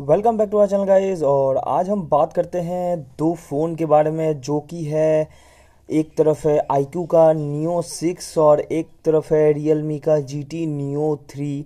Welcome back to our channel guys और आज हम बात करते हैं दो फ़ोन के बारे में जो कि है एक तरफ है आई क्यू का नियो सिक्स और एक तरफ है रियल मी का जी टी नियो थ्री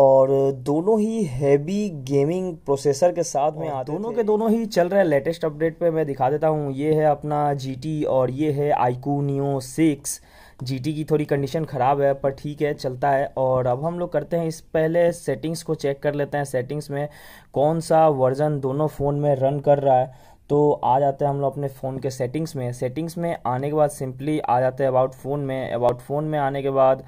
और दोनों ही हैवी गेमिंग प्रोसेसर के साथ में आते दोनों थे। के दोनों ही चल रहे हैं लेटेस्ट अपडेट पे मैं दिखा देता हूँ ये है अपना जी टी और ये है iQOO Neo six G T की थोड़ी कंडीशन ख़राब है पर ठीक है चलता है और अब हम लोग करते हैं इस पहले सेटिंग्स को चेक कर लेते हैं सेटिंग्स में कौन सा वर्जन दोनों फ़ोन में रन कर रहा है तो आ जाते हैं हम लोग अपने फ़ोन के सेटिंग्स में सेटिंग्स में आने के बाद सिंपली आ जाते हैं अबाउट फ़ोन में अबाउट फ़ोन में आने के बाद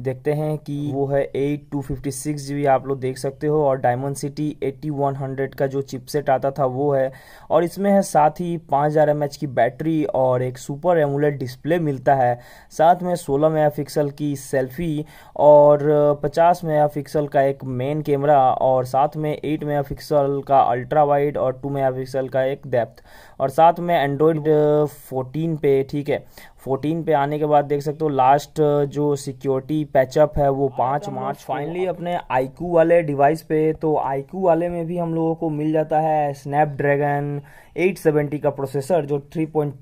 देखते हैं कि वो है eight two fifty six G आप लोग देख सकते हो और Dimensity eighty one hundred का जो चिपसेट आता था वो है और इसमें है साथ ही पाँच हज़ार एम एच की बैटरी और एक सुपर एमुलेट डिस्प्ले मिलता है साथ में सोलह मेगा पिक्सल की सेल्फी और पचास मेगा पिक्सल का एक मेन कैमरा और साथ में एट मेगा पिक्सल का अल्ट्रा वाइड और टू मेगा पिक्सल का एक डेप्थ और साथ में एंड्रॉयड फोर्टीन पे ठीक है फोर्टीन पे आने के बाद देख सकते हो लास्ट uh, जो सिक्योरिटी पैचअप है वो पाँच मार्च फाइनली अपने आईक्यू वाले डिवाइस पे तो आईक्यू वाले में भी हम लोगों को मिल जाता है स्नैपड्रैगन 870 का प्रोसेसर जो 3.2 पॉइंट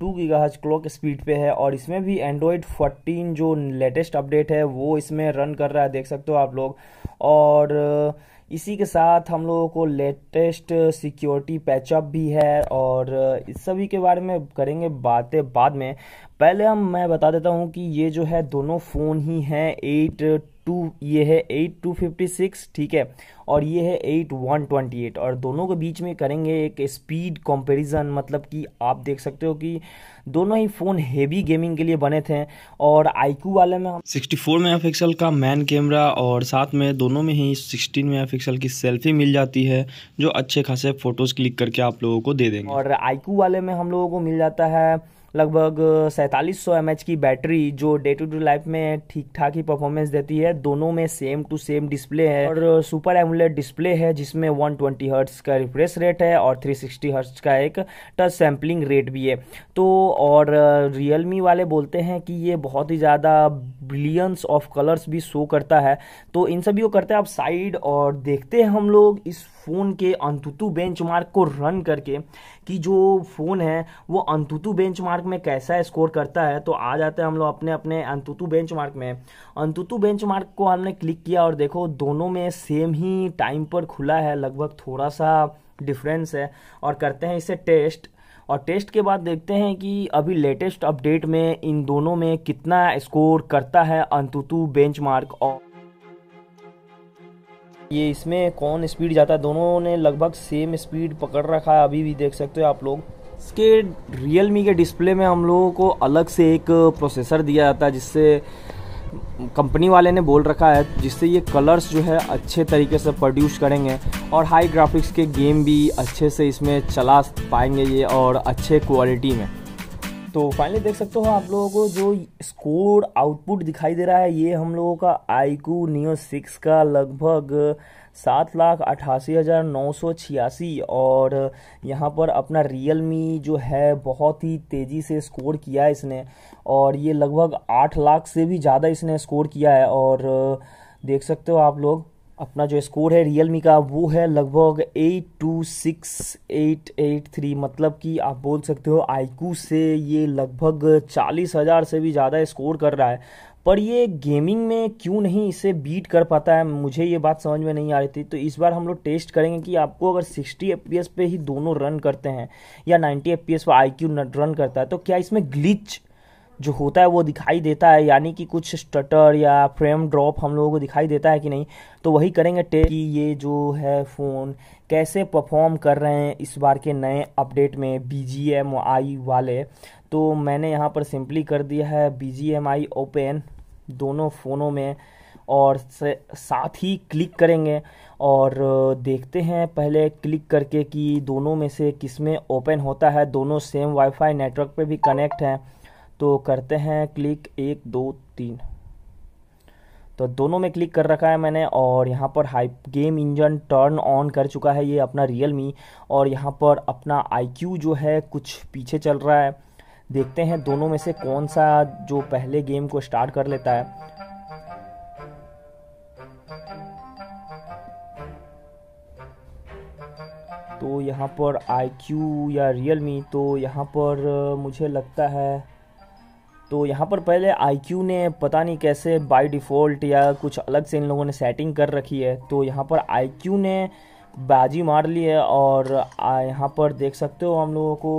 क्लॉक स्पीड पे है और इसमें भी एंड्रॉयड 14 जो लेटेस्ट अपडेट है वो इसमें रन कर रहा है देख सकते हो आप लोग और uh, इसी के साथ हम लोगों को लेटेस्ट सिक्योरिटी पैचअप भी है और इस सभी के बारे में करेंगे बातें बाद में पहले हम मैं बता देता हूँ कि ये जो है दोनों फ़ोन ही हैं एट टू ये है एट टू फिफ्टी सिक्स ठीक है और ये है एट वन ट्वेंटी एट और दोनों के बीच में करेंगे एक स्पीड कंपैरिजन मतलब कि आप देख सकते हो कि दोनों ही फ़ोन हेवी गेमिंग के लिए बने थे और आईक्यू वाले में हम सिक्सटी फोर मेगा पिक्सल का मैन कैमरा और साथ में दोनों में ही सिक्सटीन मेगा पिक्सल की सेल्फी मिल जाती है जो अच्छे खासे फ़ोटोज़ क्लिक करके आप लोगों को दे देंगे और आईक्यू वाले में हम लोगों को मिल जाता है लगभग सैंतालीस सौ की बैटरी जो डे टू डे लाइफ में ठीक ठाक ही परफॉर्मेंस देती है दोनों में सेम टू सेम डिस्प्ले है और सुपर एमुलेट डिस्प्ले है जिसमें 120 ट्वेंटी हर्ट्स का रिफ्रेश रेट है और 360 सिक्सटी हर्ट्स का एक टच सैम्पलिंग रेट भी है तो और रियल मी वाले बोलते हैं कि ये बहुत ही ज़्यादा ब्रिलियंस ऑफ कलर्स भी शो करता है तो इन सभी को करते हैं आप साइड और देखते हैं हम लोग इस फ़ोन के अंतुतु बेंचमार्क को रन करके कि जो फ़ोन है वो अंतुतु मार्क में कैसा स्कोर करता है तो आ जाते हैं हम लोग अपने अपने अंतुतु मार्क में अंतुतु मार्क को हमने क्लिक किया और देखो दोनों में सेम ही टाइम पर खुला है लगभग थोड़ा सा डिफरेंस है और करते हैं इसे टेस्ट और टेस्ट के बाद देखते हैं कि अभी लेटेस्ट अपडेट में इन दोनों में कितना स्कोर करता है अंतुतु बेंचमार्क और ये इसमें कौन स्पीड जाता है दोनों ने लगभग सेम स्पीड पकड़ रखा है अभी भी देख सकते हो आप लोग इसके रियलमी के डिस्प्ले में हम लोगों को अलग से एक प्रोसेसर दिया जाता है जिससे कंपनी वाले ने बोल रखा है जिससे ये कलर्स जो है अच्छे तरीके से प्रोड्यूस करेंगे और हाई ग्राफिक्स के गेम भी अच्छे से इसमें चला पाएंगे ये और अच्छे क्वालिटी में तो फाइनली देख सकते हो आप लोगों को जो स्कोर आउटपुट दिखाई दे रहा है ये हम लोगों का आईकू नियो सिक्स का लगभग सात लाख अट्ठासी हज़ार नौ सौ छियासी और यहाँ पर अपना रियल मी जो है बहुत ही तेज़ी से स्कोर किया है इसने और ये लगभग आठ लाख से भी ज़्यादा इसने स्कोर किया है और देख सकते हो आप लोग अपना जो स्कोर है रियल मी का वो है लगभग eight two six eight eight three मतलब कि आप बोल सकते हो आईकू से ये लगभग चालीस हज़ार से भी ज़्यादा स्कोर कर रहा है पर ये गेमिंग में क्यों नहीं इसे बीट कर पाता है मुझे ये बात समझ में नहीं आ रही थी तो इस बार हम लोग टेस्ट करेंगे कि आपको अगर 60 एफ पे ही दोनों रन करते हैं या 90 एफ पी पर आई रन करता है तो क्या इसमें ग्लिच जो होता है वो दिखाई देता है यानी कि कुछ स्टटर या फ्रेम ड्रॉप हम लोगों को दिखाई देता है कि नहीं तो वही करेंगे टे कि ये जो है फ़ोन कैसे परफॉर्म कर रहे हैं इस बार के नए अपडेट में बी जी एम आई वाले तो मैंने यहाँ पर सिंपली कर दिया है बी एम आई ओपन दोनों फ़ोनों में और साथ ही क्लिक करेंगे और देखते हैं पहले क्लिक करके कि दोनों में से किस में ओपन होता है दोनों सेम वाईफाई नेटवर्क पे भी कनेक्ट हैं तो करते हैं क्लिक एक दो तीन तो दोनों में क्लिक कर रखा है मैंने और यहाँ पर high game engine turn on कर चुका है ये अपना रियल मी और यहाँ पर अपना आई जो है कुछ पीछे चल रहा है देखते हैं दोनों में से कौन सा जो पहले गेम को स्टार्ट कर लेता है तो यहाँ पर आई या रियल मी तो यहाँ पर मुझे लगता है तो यहाँ पर पहले आई ने पता नहीं कैसे बाई डिफ़ॉल्ट या कुछ अलग से इन लोगों ने सेटिंग कर रखी है तो यहाँ पर आई ने बाजी मार ली है और यहाँ पर देख सकते हो हम लोगों को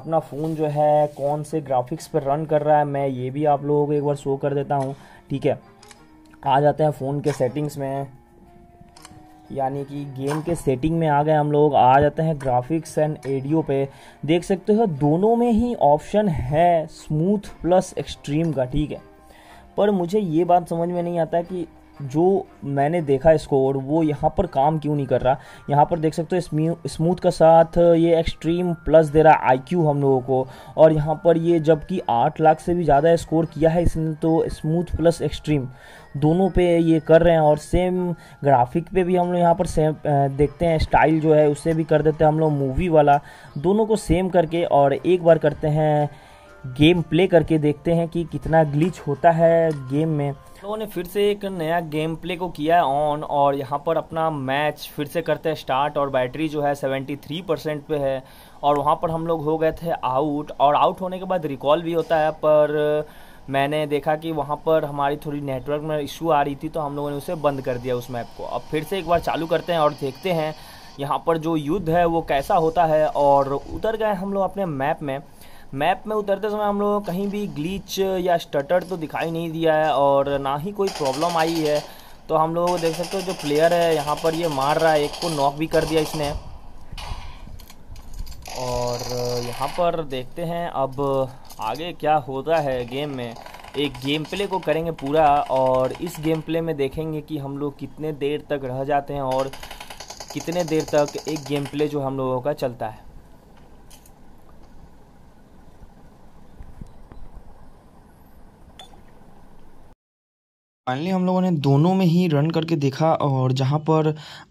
अपना फ़ोन जो है कौन से ग्राफिक्स पर रन कर रहा है मैं ये भी आप लोगों को एक बार शो कर देता हूँ ठीक है आ जाते हैं फ़ोन के सेटिंग्स में यानी कि गेम के सेटिंग में आ गए हम लोग आ जाते हैं ग्राफिक्स एंड एडियो पे देख सकते हो दोनों में ही ऑप्शन है स्मूथ प्लस एक्सट्रीम का ठीक है पर मुझे ये बात समझ में नहीं आता कि जो मैंने देखा स्कोर वो यहाँ पर काम क्यों नहीं कर रहा यहाँ पर देख सकते हो स्मूथ का साथ ये एक्सट्रीम प्लस दे रहा आई क्यू हम लोगों को और यहाँ पर ये जबकि आठ लाख से भी ज़्यादा स्कोर किया है इसने तो स्मूथ प्लस एक्सट्रीम दोनों पे ये कर रहे हैं और सेम ग्राफिक पे भी हम लोग यहाँ पर सेम देखते हैं स्टाइल जो है उससे भी कर देते हैं हम लोग मूवी वाला दोनों को सेम करके और एक बार करते हैं गेम प्ले करके देखते हैं कि कितना ग्लिच होता है गेम में लोगों ने फिर से एक नया गेम प्ले को किया है ऑन और यहाँ पर अपना मैच फिर से करते हैं स्टार्ट और बैटरी जो है 73 परसेंट पे है और वहाँ पर हम लोग हो गए थे आउट और आउट होने के बाद रिकॉल भी होता है पर मैंने देखा कि वहाँ पर हमारी थोड़ी नेटवर्क में इशू आ रही थी तो हम लोगों ने उसे बंद कर दिया उस मैप को अब फिर से एक बार चालू करते हैं और देखते हैं यहाँ पर जो युद्ध है वो कैसा होता है और उतर गए हम लोग अपने मैप में मैप में उतरते समय हम लोगों कहीं भी ग्लीच या स्टटर तो दिखाई नहीं दिया है और ना ही कोई प्रॉब्लम आई है तो हम लोग देख सकते हो जो प्लेयर है यहाँ पर ये मार रहा है एक को नॉक भी कर दिया इसने और यहाँ पर देखते हैं अब आगे क्या होता है गेम में एक गेम प्ले को करेंगे पूरा और इस गेम प्ले में देखेंगे कि हम लोग कितने देर तक रह जाते हैं और कितने देर तक एक गेम प्ले जो हम लोगों का चलता है फाइनली हम लोगों ने दोनों में ही रन करके देखा और जहाँ पर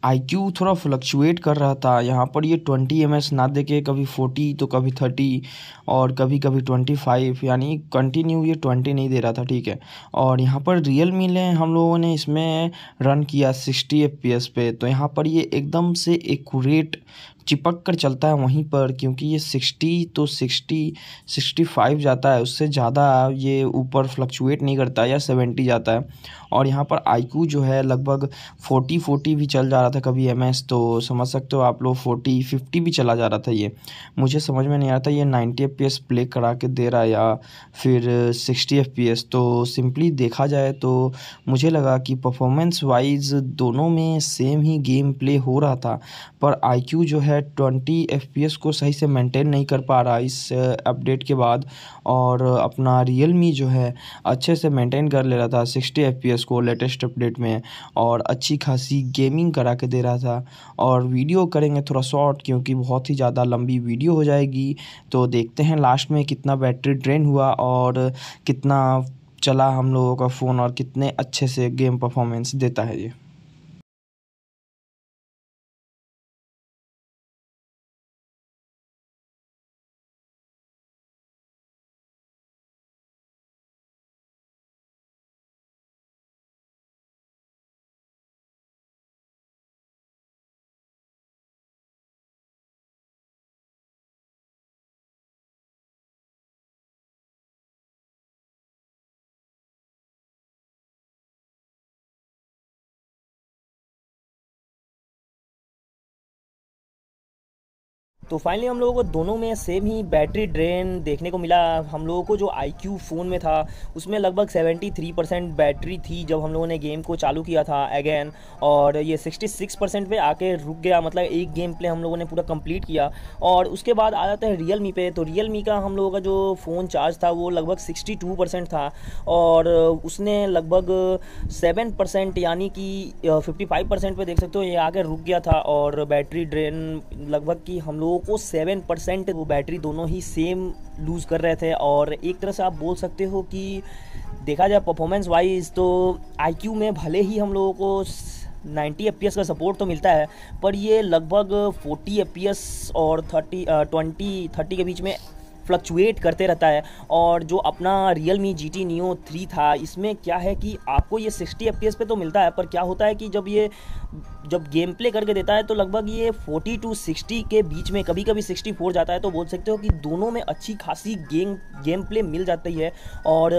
आईक्यू थोड़ा फ्लक्चुएट कर रहा था यहाँ पर ये ट्वेंटी एम ना दे के कभी फोर्टी तो कभी थर्टी और कभी कभी ट्वेंटी फाइव यानी कंटिन्यू ये ट्वेंटी नहीं दे रहा था ठीक है और यहाँ पर रियल मी ने हम लोगों ने इसमें रन किया सिक्सटी एफ पे तो यहाँ पर ये एकदम से एकूरेट चिपक कर चलता है वहीं पर क्योंकि ये सिक्सटी तो सिक्सटी सिक्सटी फाइव जाता है उससे ज़्यादा ये ऊपर फ्लक्चुएट नहीं करता या सेवेंटी जाता है और यहाँ पर आईक्यू जो है लगभग फोर्टी फोर्टी भी चल जा रहा था कभी एम एस तो समझ सकते हो आप लोग फोर्टी फिफ्टी भी चला जा रहा था ये मुझे समझ में नहीं आ रहा था ये ninety F P S play करा के दे रहा है या फिर सिक्सटी एफ पी एस तो सिंपली देखा जाए तो मुझे लगा कि परफॉर्मेंस वाइज दोनों में सेम ही गेम प्ले हो रहा था पर आई क्यू जो है ट्वेंटी एफ को सही से मेंटेन नहीं कर पा रहा इस अपडेट के बाद और अपना रियल मी जो है अच्छे से मेंटेन कर ले रहा था सिक्सटी एफ को लेटेस्ट अपडेट में और अच्छी खासी गेमिंग करा के दे रहा था और वीडियो करेंगे थोड़ा शॉर्ट क्योंकि बहुत ही ज़्यादा लंबी वीडियो हो जाएगी तो देखते हैं लास्ट में कितना बैटरी ड्रेन हुआ और कितना चला हम लोगों का फ़ोन और कितने अच्छे से गेम परफॉर्मेंस देता है ये तो फाइनली हम लोगों को दोनों में सेम ही बैटरी ड्रेन देखने को मिला हम लोगों को जो आई क्यू फ़ोन में था उसमें लगभग 73 परसेंट बैटरी थी जब हम लोगों ने गेम को चालू किया था अगेन और ये 66 परसेंट पर आके रुक गया मतलब एक गेम प्ले हम लोगों ने पूरा कंप्लीट किया और उसके बाद आ जाता है रियल मी पे तो रियल मी का हम लोगों का जो फ़ोन चार्ज था वो लगभग सिक्सटी परसेंट था और उसने लगभग सेवन परसेंट यानी कि फिफ्टी परसेंट पर देख सकते हो ये आके रुक गया था और बैटरी ड्रेन लगभग कि हम लोग पोको सेवन परसेंट वो बैटरी दोनों ही सेम लूज़ कर रहे थे और एक तरह से आप बोल सकते हो कि देखा जाए परफॉर्मेंस वाइज तो आई में भले ही हम लोगों को 90 एफ का सपोर्ट तो मिलता है पर ये लगभग 40 एफ और 30 ट्वेंटी थर्टी के बीच में फ्लक्चुएट करते रहता है और जो अपना Realme G T Neo three था इसमें क्या है कि आपको ये सिक्सटी एफ पे तो मिलता है पर क्या होता है कि जब ये जब गेम प्ले करके देता है तो लगभग ये 40 टू 60 के बीच में कभी कभी 64 जाता है तो बोल सकते हो कि दोनों में अच्छी खासी गेम गेम प्ले मिल जाती है और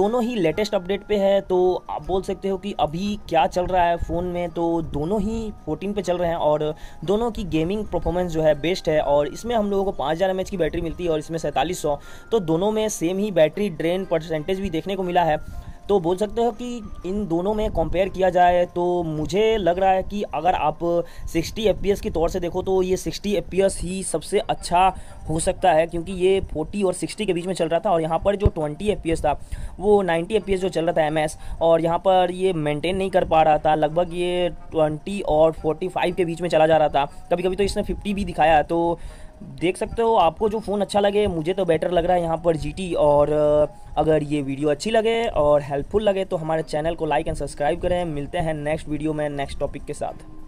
दोनों ही लेटेस्ट अपडेट पे है तो आप बोल सकते हो कि अभी क्या चल रहा है फ़ोन में तो दोनों ही 14 पे चल रहे हैं और दोनों की गेमिंग परफॉर्मेंस जो है बेस्ट है और इसमें हम लोगों को पाँच हज़ार की बैटरी मिलती है और इसमें में सैंतालीस सौ तो दोनों में सेम ही बैटरी ड्रेन परसेंटेज भी देखने को मिला है तो बोल सकते हो कि इन दोनों में कंपेयर किया जाए तो मुझे लग रहा है कि अगर आप 60 एफ की तौर से देखो तो ये 60 एफ ही सबसे अच्छा हो सकता है क्योंकि ये 40 और 60 के बीच में चल रहा था और यहाँ पर जो 20 एफ था वो 90 एफ जो चल रहा था एम और यहाँ पर ये मेंटेन नहीं कर पा रहा था लगभग ये 20 और 45 के बीच में चला जा रहा था कभी कभी तो इसने 50 भी दिखाया तो देख सकते हो आपको जो फ़ोन अच्छा लगे मुझे तो बेटर लग रहा है यहाँ पर जी और अगर ये वीडियो अच्छी लगे और हेल्पफुल लगे तो हमारे चैनल को लाइक एंड सब्सक्राइब करें मिलते हैं नेक्स्ट वीडियो में नेक्स्ट टॉपिक के साथ